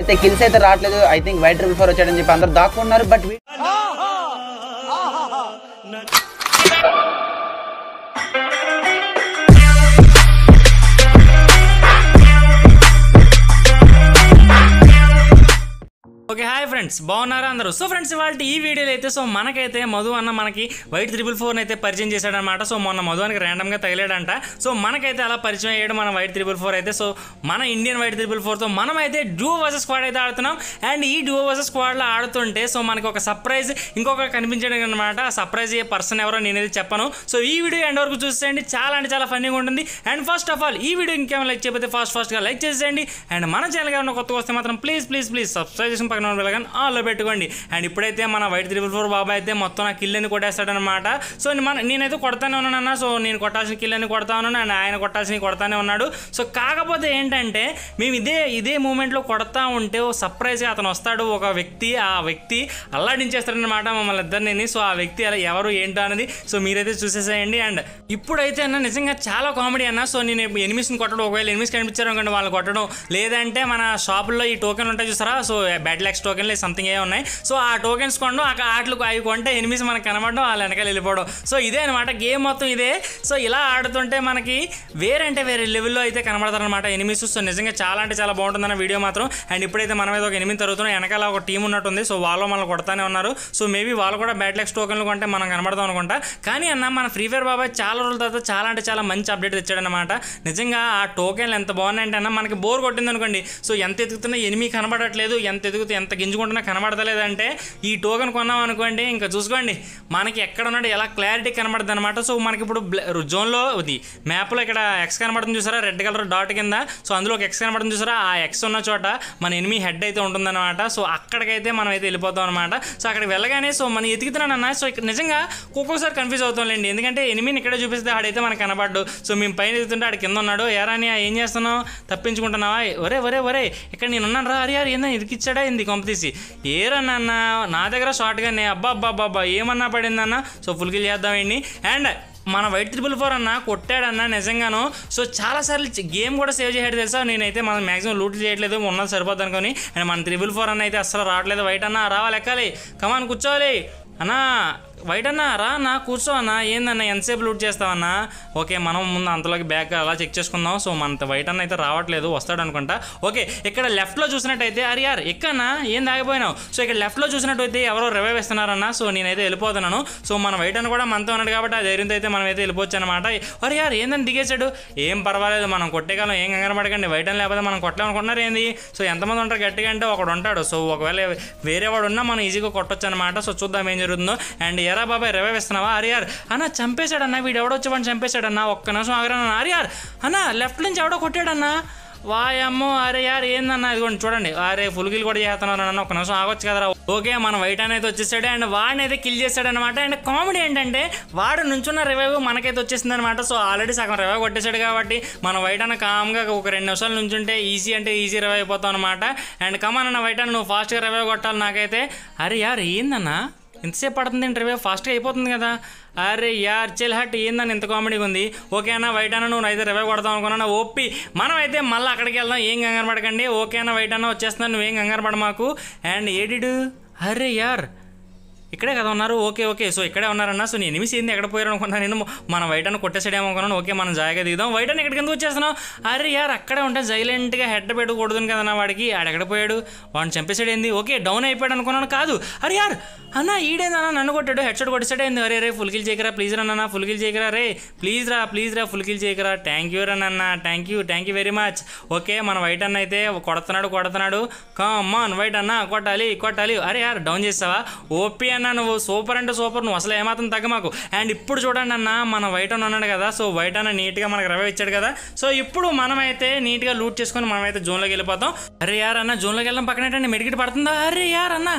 అయితే కిల్స్ అయితే రావట్లేదు ఐ థింక్ వైట్ రిఫర్ వచ్చాడని చెప్పి అందరు దాక్కున్నారు బట్ ఓకే హాయ్ ఫ్రెండ్స్ బాగున్నారా అందరూ సో ఫ్రెండ్స్ ఇవాళ ఈ వీడియోలో అయితే సో మనకైతే మధు అన్న మనకి వైట్ త్రిబుల్ ఫోర్ అయితే పరిచయం చేశాడనమాట సో మొన్న మధు అనికి ర్యాండమ్గా తగిలేడంట సో మనకైతే అలా పరిచయం అయ్యాడు మన వైట్ త్రిబుల్ ఫోర్ అయితే సో మన ఇండియన్ వైట్ త్రిబుల్ ఫోర్తో మనమైతే డూ వర్సెస్ స్క్వాడ్ అయితే ఆడుతున్నాం అండ్ ఈ డూ వర్సెస్ స్క్వాడ్లో ఆడుతుంటే సో మనకి ఒక సర్ప్రైజ్ ఇంకొక కనిపించడం అనమాట ఆ సర్ప్రైజ్ ఏ పర్సన్ ఎవరో అయితే చెప్పను సో ఈ వీడియో ఎండ్ వరకు చూసేయండి చాలా అంటే చాలా ఫన్నీగా ఉంటుంది అండ్ ఫస్ట్ ఆఫ్ ఆల్ ఈ వీడియో ఇంకేమైనా లైక్ చేయకపోతే ఫాస్ట్ ఫాస్ట్గా లైక్ చేసేయండి అండ్ మన ఛానల్గా ఏమైనా కొత్తగా వస్తే మాత్రం ప్లీజ్ ప్లీజ్ ప్లీజ్ సబ్స్క్రైబ్ చేసిన పక్కన పెట్టుకున్నాను వెళ్ళగానే ఆన్లో పెట్టుకోండి అండ్ ఇప్పుడైతే మన వైట్ త్రిబుల్ ఫోర్ బాబా అయితే మొత్తం నా కిల్ అని కొట్టేస్తాడనమాట సో మన నేనైతే కొడతానే ఉన్నానన్న సో నేను కొట్టాల్సిన కిల్ అని కొడతా ఉన్నాను అండ్ ఆయన కొట్టాల్సిన కొడతానే ఉన్నాడు సో కాకపోతే ఏంటంటే మేము ఇదే ఇదే మూమెంట్లో కొడతా ఉంటే ఓ సర్ప్రైజ్ అతను వస్తాడు ఒక వ్యక్తి ఆ వ్యక్తి అల్లాడించేస్తాడనమాట మమ్మల్ని ఇద్దరిని సో ఆ వ్యక్తి అలా ఎవరు ఏంటో అనేది సో మీరైతే చూసేసేయండి అండ్ ఇప్పుడైతే అన్న నిజంగా చాలా కామెడీ అన్న సో నేను ఎనిమిస్ని కొట్టడం ఒకవేళ ఎనిమిస్ కనిపించారు అనుకోండి వాళ్ళు కొట్టడం లేదంటే మన షాపుల్లో ఈ టోకెన్ ఉంటాయి చూసారా సో బ్యాటిల్ ఎక్స్ టోకెన్లు సంథింగ్ ఏ ఉన్నాయి సో ఆ టోకెన్స్ కొనడం ఆ ఆటలకు అవి కొంటే ఎనిమిస్ మనకు కనబడడం వాళ్ళ వెనకాల వెళ్ళిపోవడం సో ఇదే అనమాట గేమ్ మొత్తం ఇదే సో ఇలా ఆడుతుంటే మనకి వేరే అంటే వేరే లెవెల్లో అయితే కనబడతారనమాట ఎనిమిస్ సో నిజంగా చాలా అంటే చాలా బాగుంటుందన్న వీడియో మాత్రం అండ్ ఇప్పుడైతే మనం ఏదో ఒక ఎనిమిది తరుగుతున్నాం వెనకాల ఒక టీం ఉన్నట్టుంది సో వాళ్ళు మనల్ని కొడతానే ఉన్నారు సో మేబీ వాళ్ళు కూడా బ్యాట్ లెక్స్ టోకెన్లు కొంటే మనం కనబడదాం అనుకుంటా కానీ అన్న మన ఫ్రీ ఫైర్ బాబాయ్ చాలా రోజుల తర్వాత చాలా అంటే చాలా మంచి అప్డేట్ తెచ్చాడనమాట నిజంగా ఆ టోకెన్లు ఎంత బాగున్నాయంటే అన్న మనకి బోర్ కొట్టింది అనుకోండి సో ఎంత ఎదుగుతున్నా ఎనిమి కనబడట్లేదు ఎంత ఎదుగుతూ ఎంత ఎంత గింజుకుంటున్నా కనబడతలేదంటే ఈ టోకెన్ కొన్నాం అనుకోండి ఇంకా చూసుకోండి మనకి ఎక్కడ ఉన్నాడు ఎలా క్లారిటీ కనబడుతుంది అనమాట సో మనకి ఇప్పుడు జోన్లో ఇది మ్యాప్లో ఇక్కడ ఎక్స్ కనబడుతుంది చూసారా రెడ్ కలర్ డాట్ కింద సో అందులో ఒక ఎక్స్ కనబడుతుంది చూసారా ఆ ఎక్స్ ఉన్న చోట మన ఎనిమి హెడ్ అయితే ఉంటుందన్నమాట సో అక్కడికైతే మనం అయితే వెళ్ళిపోతాం అనమాట సో అక్కడికి వెళ్ళగానే సో మనం ఎదుగుతున్నానన్న సో ఇక్కడ నిజంగా ఒక్కొక్కసారి కన్ఫ్యూజ్ అవుతాంలేండి ఎందుకంటే ఎనిమిని ఇక్కడే చూపిస్తే ఆడైతే మనకు కనబడ్డు సో మేము పైన ఎదుగుతుంటే ఆడ కింద ఉన్నాడు ఎరా అని ఏం చేస్తున్నావు తప్పించుకుంటున్నావా ఒరే ఒరే ఒరే ఇక్కడ నేను ఉన్నాను రా అరే అరే ఏందా ఎదికిచ్చాడా ఇంది కొంపతీసి ఏరా నాన్న నా దగ్గర షార్ట్గా నే అబ్బా అబ్బా అబ్బా ఏమన్నా పడిందన్న సో ఫుల్కిల్ చేద్దామండి అండ్ మన వైట్ ట్రిపుల్ ఫోర్ అన్న కొట్టాడన్న నిజంగాను సో చాలాసార్లు గేమ్ కూడా సేవ్ చేయడం తెలుసా నేనైతే మనం మ్యాక్సిమం లూట్ చేయట్లేదు ఉన్నది సరిపోద్ది అనుకోని అండ్ మన ట్రిపుల్ ఫోర్ అన్న అయితే అసలు రావట్లేదు వైట్ అన్న రావాలి ఎక్కాలి కమాన్ కూర్చోవాలి అన్నా అన్నా రా నా కూర్చో ఏందన్నా ఎంతసేపు లూట్ చేస్తావన్నా ఓకే మనం ముందు అంతలోకి బ్యాగ్ అలా చెక్ చేసుకుందాం సో మన వైట్ అన్న అయితే రావట్లేదు వస్తాడు అనుకుంటా ఓకే ఇక్కడ లెఫ్ట్లో చూసినట్టయితే అరే యార్ ఎక్కనా ఏం దాగిపోయినావు సో ఇక్కడ లెఫ్ట్లో చూసినట్టయితే ఎవరో రివైవ్ ఇస్తున్నారన్న సో నేనైతే వెళ్ళిపోతున్నాను సో మన వైట్ అన్న కూడా మనతో ఉన్నాడు కాబట్టి ఆ ధైర్యంతో అయితే మనం అయితే వెళ్ళిపోవచ్చు అనమాట అరే యార్ ఏందని దిగేశాడు ఏం పర్వాలేదు మనం కొట్టేకాలం ఏం కంగారు పడకండి వైట్ అని లేకపోతే మనం అనుకుంటున్నారు ఏంది సో ఎంతమంది ఉంటారు గట్టిగా అంటే ఒకడు ఉంటాడు సో ఒకవేళ వేరే వాడు ఉన్నా మనం ఈజీగా కొట్టొచ్చు అనమాట సో చూద్దాం ఏం జరుగుతుందో అండ్ ఎరా బాబాయ్ రెవ వేస్తున్నావా అరియార్ అన్న చంపేశాడన్నా వీడు ఎవడో వచ్చి వాడిని చంపేశాడన్నా ఒక్క నిమిషం ఆగరా అరియార్ అన్న లెఫ్ట్ నుంచి ఎవడో కొట్టాడన్నా వాయమ్మో అరే యార్ ఏందన్న ఇదిగోండి చూడండి అరే ఫుల్గిల్ కూడా చేస్తున్నారు అన్న ఒక నిమిషం ఆగొచ్చు కదరా ఓకే మన వైట్ అనేది వచ్చేసాడు అండ్ వాడిని అయితే కిల్ చేశాడు అనమాట అండ్ కామెడీ ఏంటంటే వాడు నుంచున్న రివైవ్ మనకైతే వచ్చేసింది అనమాట సో ఆల్రెడీ సగం రివైవ్ కొట్టేశాడు కాబట్టి మన వైట్ అన్న కామ్గా ఒక రెండు నిమిషాలు నుంచుంటే ఈజీ అంటే ఈజీ రివైవ్ అయిపోతాం అనమాట అండ్ కమాన్ అన్న వైట్ అన్న నువ్వు ఫాస్ట్గా రివైవ్ కొట్టాలి నాకైతే అరే యార్ ఏందన్నా ఇంతసేపు పడుతుంది ఇంటర్వ్యూ ఫాస్ట్గా అయిపోతుంది కదా అరే యార్ చెల్ హట్ ఏందని ఇంత కామెడీగా ఉంది ఓకేనా వైట్ అన్న నువ్వు అయితే రివ్యూ కొడదాం అనుకున్నాను ఓపి మనమైతే మళ్ళీ అక్కడికి వెళ్దాం ఏం కంగారు పడకండి ఓకేనా వైట్ అన్న వచ్చేస్తున్నాను నువ్వేం కంగారు పడ మాకు అండ్ ఏడిడు అరే యార్ ఇక్కడే కదా ఉన్నారు ఓకే ఓకే సో ఇక్కడే ఉన్నారన్న సో నేను నిమిషం ఏంది ఎక్కడ పోయారు అనుకున్నాను నేను మనం వైటను కొట్టేసాడేమో అనుకున్నాను ఓకే మనం జాయిగా దిగుదాం వైట్ అని ఎక్కడికి ఎందుకు వచ్చేస్తున్నాం అరే యార్ అక్కడే ఉంటే జైలెంట్గా హెడ్ పెట్టకూడదు కదన్నా వాడికి ఆడెక్కడ పోయాడు వాడిని చంపేసాడు ఏంది ఓకే డౌన్ అయిపోయాడు అనుకున్నాను కాదు అరే యార్ అన్న ఈడేందన్నా నన్ను కొట్టాడు హెడ్ షాట్ కొట్టేసాడు ఏంది అరే రే ఫుల్ కిల్ చేయకరా ప్లీజ్ రన్న ఫుల్ కిల్ చేయకరా రే ప్లీజ్ రా ప్లీజ్ రా ఫుల్ కిల్ చేయకరా థ్యాంక్ యూ రన్న thank you thank you very much okay మన వైట్ అన్న అయితే కొడుతున్నాడు కొడుతున్నాడు కమ్ ఆన్ వైట్ అన్న కొట్టాలి కొట్టాలి అరే యార్ డౌన్ చేస్తావా ఓపీ అన్న నువ్వు సూపర్ అంటే సూపర్ నువ్వు అసలు ఏమాత్రం తగ్గ మాకు అండ్ ఇప్పుడు చూడండి అన్న మన వైట్ అని ఉన్నాడు కదా సో వైట్ అన్న నీట్గా మనకు రవ ఇచ్చాడు కదా సో ఇప్పుడు మనమైతే నీట్గా లూట్ చేసుకొని మనమైతే జోన్లోకి వెళ్ళిపోతాం అరే యార్ అన్న జోన్లోకి వెళ్ళడం ఏంటంటే మెడికిట్ పడుతుందా అరే యార్ అన్న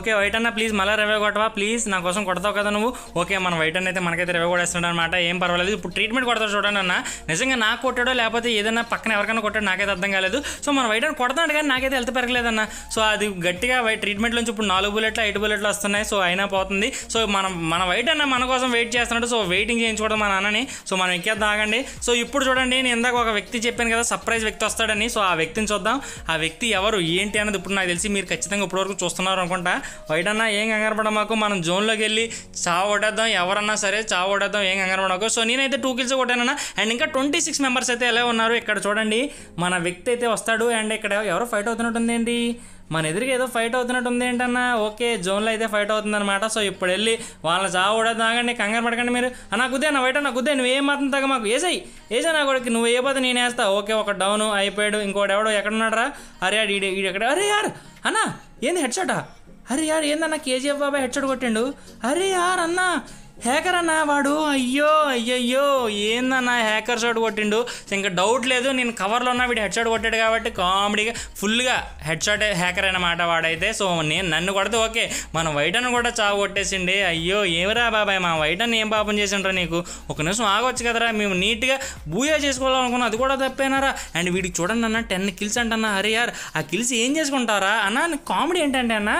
ఓకే వైట్ అన్న ప్లీజ్ మళ్ళీ రవే కొట్టవా ప్లీజ్ నా కోసం కొడతావు కదా నువ్వు ఓకే మన వైట్ అన్న అయితే మనకైతే రవే కొడేస్తున్నాడు అనమాట ఏం పర్వాలేదు ఇప్పుడు ట్రీట్మెంట్ కొడతాడు చూడండి అన్న నిజంగా నాకు కొట్టాడో లేకపోతే ఏదైనా పక్కన ఎవరికైనా కొట్టాడు నాకైతే అర్థం కాలేదు సో మన వైట్ అన్న కొడతాడు కానీ నాకైతే హెల్త్ పెరగలేదన్న సో అది గట్టిగా ట్రీట్మెంట్ నుంచి ఇప్పుడు నాలుగు బుల్లెట్లు ఐదు బుల్లెట్లు వస్తున్నాయి సో అయినా పోతుంది సో మనం మన వైట్ అన్న మన కోసం వెయిట్ చేస్తున్నాడు సో వెయిటింగ్ చేయించుకోవడం మా నాన్నని సో మనం ఎక్కేది ఆగండి సో ఇప్పుడు చూడండి నేను ఇందాక ఒక వ్యక్తి చెప్పాను కదా సర్ప్రైజ్ వ్యక్తి వస్తాడని సో ఆ వ్యక్తిని చూద్దాం ఆ వ్యక్తి ఎవరు ఏంటి అన్నది ఇప్పుడు నాకు తెలిసి మీరు ఖచ్చితంగా ఇప్పటివరకు చూస్తున్నారు అనుకుంటా వైట్ అన్న ఏం కంగారపడ మాకు మనం జోన్లోకి వెళ్ళి చావు ఓడేద్దాం ఎవరన్నా సరే చావు ఓడేద్దాం ఏం కంగారపడ మాకు సో నేనైతే టూ కిల్స్ కొట్టానన్న అండ్ ఇంకా ట్వంటీ సిక్స్ మెంబర్స్ అయితే ఎలా ఉన్నారు ఇక్కడ చూడండి మన వ్యక్తి అయితే వస్తాడు అండ్ ఇక్కడ ఎవరు ఫైట్ అవుతున్నట్టుంది ఏంటి మన ఎదురుగా ఏదో ఫైట్ అవుతున్నట్టు ఉంది ఏంటన్నా ఓకే జోన్లో అయితే ఫైట్ అవుతుందన్నమాట సో ఇప్పుడు వెళ్ళి వాళ్ళని చావు కూడా తాగండి కంగారు పడకండి మీరు నాకు గుద్దే నా బయట నాకు గుద్దే నువ్వు ఏం మాత్రం తగ్గ మాకు వేసాయి వేసా నా కొడుకు నువ్వు ఏ పోతే నేను వేస్తా ఓకే ఒక డౌన్ అయిపోయాడు ఇంకోటి ఎవడో ఎక్కడున్నాడరా అరే ఆడు ఈడు ఎక్కడ అరే యార్ అన్నా ఏంది హెడ్ షాటా అరే యార్ ఏందన్నా కేజీఎఫ్ బాబాయ్ హెడ్ షాట్ కొట్టిండు అరే యార్ అన్నా హ్యాకర్ అన్నా వాడు అయ్యో అయ్యయ్యో ఏందన్న హ్యాకర్ షాట్ కొట్టిండు ఇంకా డౌట్ లేదు నేను కవర్లో ఉన్నా వీడు హెడ్ షాట్ కొట్టాడు కాబట్టి కామెడీగా ఫుల్గా హెడ్ షాట్ హ్యాకర్ అన్నమాట వాడైతే సో నేను నన్ను కొడితే ఓకే మన వైటన్ కూడా చావు కొట్టేసిండి అయ్యో ఏమిరా బాబాయ్ మా వైటన్ ఏం పాపం చేసిండ్రా నీకు ఒక నిమిషం ఆగొచ్చు కదరా మేము నీట్గా బూయా చేసుకోవాలనుకున్నాం అది కూడా తప్పేనారా అండ్ వీడికి చూడండి అన్న టెన్ కిల్స్ అంటన్నా హరి ఆ కిల్స్ ఏం చేసుకుంటారా అన్న కామెడీ ఏంటంటే అన్న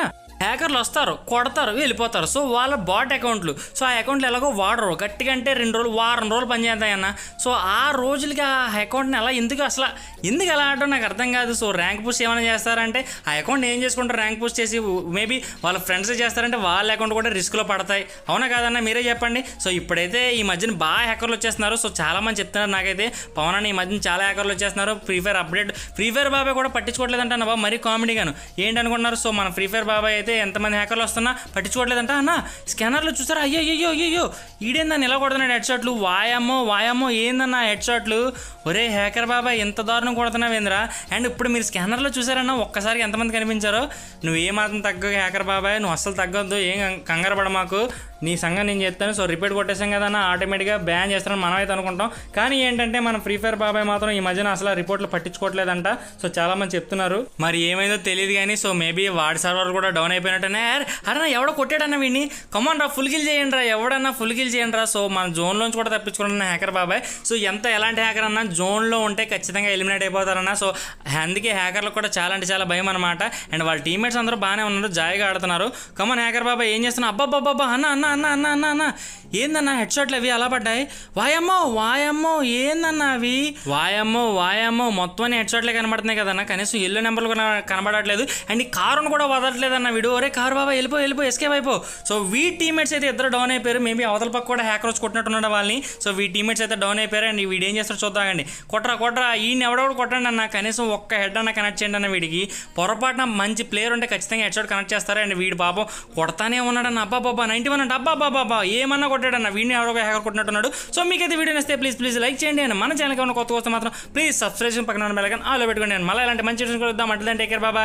హ్యాకర్లు వస్తారు కొడతారు వెళ్ళిపోతారు సో వాళ్ళ బాట్ అకౌంట్లు సో ఆ అకౌంట్లు ఎలాగో వాడరు గట్టిగా అంటే రెండు రోజులు వారం రోజులు పనిచేస్తాయన్న సో ఆ రోజులకి ఆ అకౌంట్ని ఎలా ఎందుకు అసలు ఎందుకు ఎలా ఆడటం నాకు అర్థం కాదు సో ర్యాంక్ పుష్ ఏమైనా చేస్తారంటే ఆ అకౌంట్ ఏం చేసుకుంటారు ర్యాంక్ పుష్ చేసి మేబీ వాళ్ళ ఫ్రెండ్స్ చేస్తారంటే వాళ్ళ అకౌంట్ కూడా రిస్క్లో పడతాయి అవునా కాదన్న మీరే చెప్పండి సో ఇప్పుడైతే ఈ మధ్యన బాగా హ్యాకర్లు వచ్చేస్తున్నారు సో చాలామంది చెప్తున్నారు నాకైతే పవన్ అని ఈ మధ్యన చాలా హ్యాకర్లు వచ్చేస్తున్నారు Free Fire update Free Fire బాబాయ్ కూడా పట్టించుకోవట్లేదంటే బాబా మరీ కామెడీగాను ఏంటనుకున్నారు సో మన ఫ్రీ ఫైర్ బాబాయ్ అయితే అయితే ఎంతమంది హ్యాకర్లు వస్తున్నా పట్టించుకోవట్లేదంట అన్న స్కానర్లు చూసారా అయ్యో అయ్యో అయ్యో ఈడేందని ఇలా కొడుతున్నాడు హెడ్ షాట్లు వాయమ్మో వాయమ్మో ఏందన్న హెడ్ షాట్లు ఒరే హ్యాకర్ బాబా ఎంత దారుణం కొడుతున్నావు ఏంద్రా అండ్ ఇప్పుడు మీరు స్కానర్లో చూసారన్నా ఒక్కసారి ఎంతమంది కనిపించారో నువ్వు మాత్రం తగ్గ హ్యాకర్ బాబాయ్ నువ్వు అస్సలు తగ్గొద్దు ఏం కంగారు పడ మాకు నీ సంగతి నేను చెప్తాను సో రిపీట్ కొట్టేసాం కదా ఆటోమేటిక్గా బ్యాన్ మనం అయితే అనుకుంటాం కానీ ఏంటంటే మన ఫ్రీ ఫైర్ బాబాయ్ మాత్రం ఈ మధ్యన అసలు రిపోర్ట్లు పట్టించుకోవట్లేదంట సో చాలామంది చెప్తున్నారు మరి ఏమైందో తెలియదు కానీ సో మేబీ వాడి సర్వర్ కూడా డౌన్ అయిపోయినట్టనే అరే నా ఎవడో కొట్టాడన్న వీడిని కమాన్ రా గిల్ చేయండి రా ఎవడన్నా గిల్ చేయండి రా సో మన జోన్లోంచి కూడా తప్పించుకున్న హ్యాకర్ బాబాయ్ సో ఎంత ఎలాంటి హ్యాకర్ అన్నా జోన్లో ఉంటే ఖచ్చితంగా ఎలిమినేట్ అయిపోతారన్న సో అందుకే హ్యాకర్లకు కూడా చాలా అంటే చాలా భయం అనమాట అండ్ వాళ్ళ టీమేట్స్ అందరూ బాగానే ఉన్నారు జాయిగా ఆడుతున్నారు కమాన్ హ్యాకర్ బాబాయ్ ఏం చేస్తున్నా అబ్బా అబ్బా అన్న అన్న అన్న అన్న అన్న అన్న ఏందన్నా హెడ్ షాట్లు అవి అలా పడ్డాయి వాయమ్మో వాయమ్మో ఏందన్నా అవి వాయమ్మో వాయమ్మో మొత్తం హెడ్ షాట్లే కనబడుతున్నాయి కదన్నా కనీసం ఎల్లో నెంబర్లు కనబడట్లేదు అండ్ ఈ కారును కూడా వదలట్లేదన్న వీడు ఒరే కారు బాబా వెళ్ళిపో వెళ్ళిపో ఎస్కేప్ అయిపో సో వీ టీమేట్స్ అయితే ఇద్దరు డౌన్ అయిపోయారు మేబీ అవతల పక్క కూడా హ్యాకర్ కొట్టినట్టు కొట్టినట్టున్నాడు వాళ్ళని సో వీ టీమేట్స్ అయితే డౌన్ అయిపోయారు అండ్ వీడు ఏం చేస్తారో చూద్దామండి కొట్రా కొట్రా ఈయన ఎవడెవడు కొట్టండి అన్న కనీసం ఒక్క హెడ్ అన్న కనెక్ట్ చేయండి అన్న వీడికి పొరపాటున మంచి ప్లేయర్ ఉంటే ఖచ్చితంగా హెడ్ షాట్ కనెక్ట్ చేస్తారు అండ్ వీడు పాపం కొడతానే ఉన్నాడు అన్న అబ్బా బాబా నైంటీ వన్ అంటే అబ్బా బాబా ఏమన్నా కొట్టాడు అన్న వీడిని ఎవరో హ్యాకర్ కొట్టినట్టున్నాడు సో మీకైతే వీడియో నేస్తే ప్లీజ్ ప్లీజ్ లైక్ చేయండి అండ్ మన ఛానల్ ఉన్న కొత్త కోసం మాత్రం ప్లీజ్ సబ్స్క్రైబ్ పక్కన బెలగన్ ఆలో పెట్టుకోండి మళ్ళీ ఇలాంటి మంచి చూసుకుందాం అంటే కేర్ బాబా